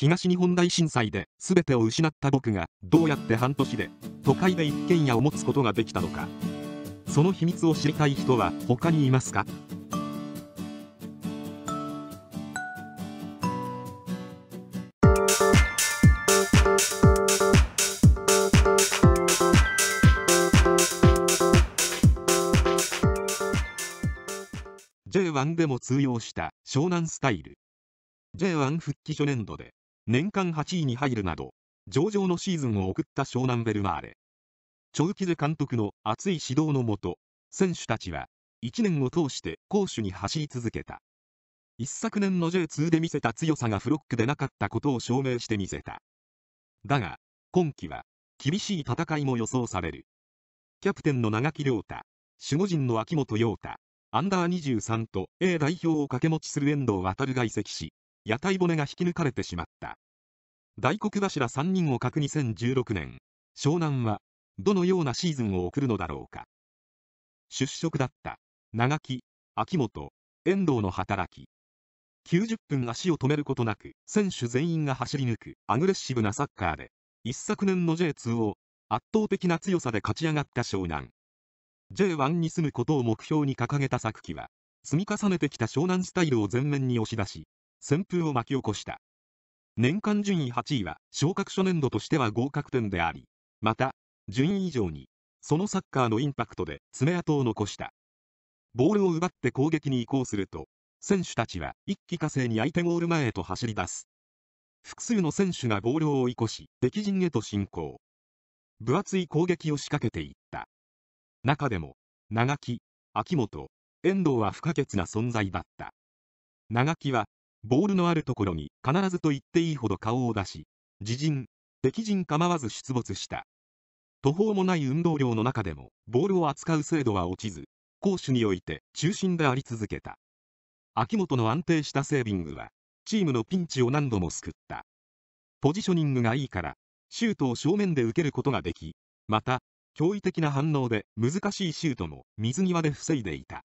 東日本大震災で全てを失った僕がどうやって半年で都会で一軒家を持つことができたのかその秘密を知りたい人は他にいますか1でも通用した湘南スタイル J1 復帰初年度で年間8位に入るなど、上々のシーズンを送った湘南ベルマーレ。チョウキゼ監督の熱い指導のもと、選手たちは、1年を通して攻守に走り続けた。一昨年の J2 で見せた強さがフロックでなかったことを証明してみせた。だが、今季は、厳しい戦いも予想される。キャプテンの長木亮太、守護陣の秋元陽太、アンダー23と A 代表を掛け持ちする遠藤航が移籍し、屋台骨が引き抜かれてしまった。大黒柱3人を欠く2016年、湘南はどのようなシーズンを送るのだろうか。出職だった長木、秋元、遠藤の働き。90分足を止めることなく、選手全員が走り抜くアグレッシブなサッカーで、一昨年の J2 を圧倒的な強さで勝ち上がった湘南。J1 に住むことを目標に掲げた昨季は、積み重ねてきた湘南スタイルを前面に押し出し、旋風を巻き起こした。年間順位8位は昇格初年度としては合格点であり、また、順位以上に、そのサッカーのインパクトで爪痕を残した。ボールを奪って攻撃に移行すると、選手たちは一気化成に相手ゴール前へと走り出す。複数の選手がボールを追い越し、敵陣へと進行。分厚い攻撃を仕掛けていった。中でも、長木、秋元、遠藤は不可欠な存在だった。長木はボールのあるところに必ずと言っていいほど顔を出し、自陣、敵陣構わず出没した。途方もない運動量の中でも、ボールを扱う精度は落ちず、攻守において中心であり続けた。秋元の安定したセービングは、チームのピンチを何度も救った。ポジショニングがいいから、シュートを正面で受けることができ、また、驚異的な反応で難しいシュートも水際で防いでいた。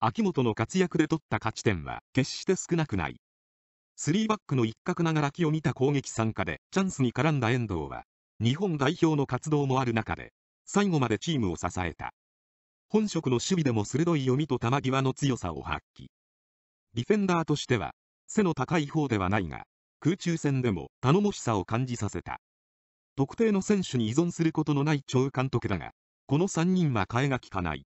秋元の活躍で取った勝ち点は決して少なくない。3バックの一角ながら木を見た攻撃参加でチャンスに絡んだ遠藤は、日本代表の活動もある中で、最後までチームを支えた。本職の守備でも鋭い読みと球際の強さを発揮。ディフェンダーとしては、背の高い方ではないが、空中戦でも頼もしさを感じさせた。特定の選手に依存することのない張監督だが、この3人は替えがきかない。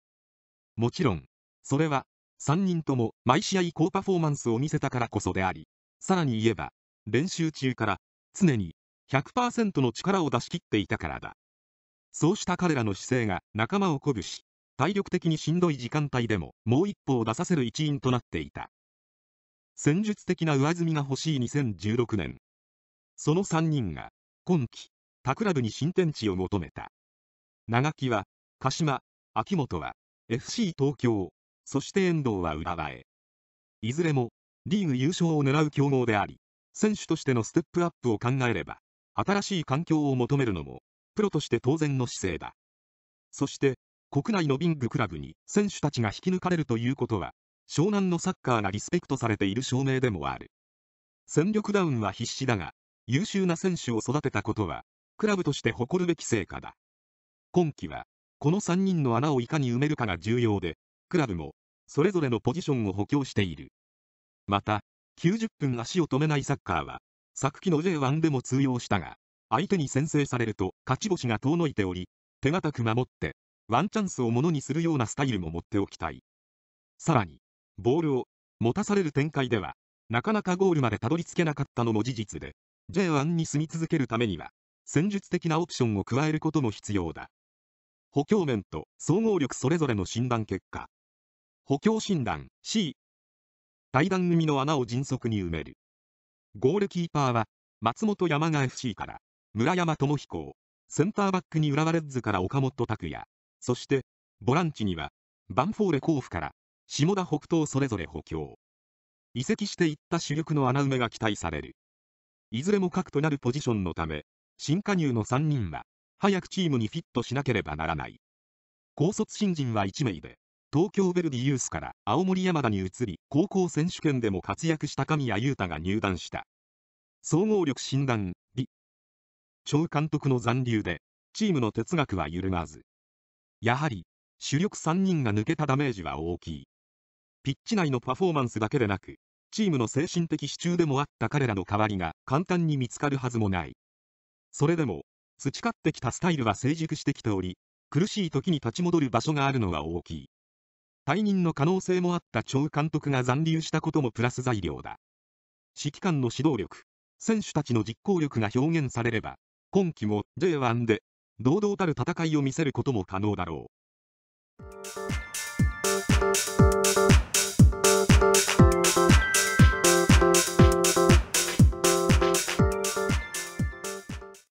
もちろん、それは、3人とも毎試合高パフォーマンスを見せたからこそであり、さらに言えば、練習中から常に100%の力を出し切っていたからだ。そうした彼らの姿勢が仲間を鼓舞し、体力的にしんどい時間帯でももう一歩を出させる一因となっていた。戦術的な上積みが欲しい2016年。その3人が、今季、他クラブに新天地を求めた。長木は、鹿島、秋元は、FC 東京、そして遠藤は浦和へ。いずれも、リーグ優勝を狙う強豪であり、選手としてのステップアップを考えれば、新しい環境を求めるのも、プロとして当然の姿勢だ。そして、国内のビングクラブに選手たちが引き抜かれるということは、湘南のサッカーがリスペクトされている証明でもある。戦力ダウンは必至だが、優秀な選手を育てたことは、クラブとして誇るべき成果だ。今季は、この3人の穴をいかに埋めるかが重要で、クラブも、それぞれのポジションを補強している。また、90分足を止めないサッカーは、昨季の J1 でも通用したが、相手に先制されると勝ち星が遠のいており、手堅く守って、ワンチャンスをものにするようなスタイルも持っておきたい。さらに、ボールを持たされる展開では、なかなかゴールまでたどり着けなかったのも事実で、J1 に住み続けるためには、戦術的なオプションを加えることも必要だ。補強面と総合力それぞれの診断結果、補強診断 C 対談組の穴を迅速に埋めるゴールキーパーは松本山雅 FC から村山智彦センターバックに浦和レッズから岡本拓也そしてボランチにはバンフォーレ甲府から下田北東それぞれ補強移籍していった主力の穴埋めが期待されるいずれも核となるポジションのため新加入の3人は早くチームにフィットしなければならない高卒新人は1名で東京ヴェルディユースから青森山田に移り、高校選手権でも活躍した神谷裕太が入団した。総合力診断、李。長監督の残留で、チームの哲学は揺るがず。やはり、主力3人が抜けたダメージは大きい。ピッチ内のパフォーマンスだけでなく、チームの精神的支柱でもあった彼らの代わりが簡単に見つかるはずもない。それでも、培ってきたスタイルは成熟してきており、苦しい時に立ち戻る場所があるのは大きい。退任の可能性もあった張監督が残留したこともプラス材料だ指揮官の指導力選手たちの実行力が表現されれば今季も J1 で堂々たる戦いを見せることも可能だろう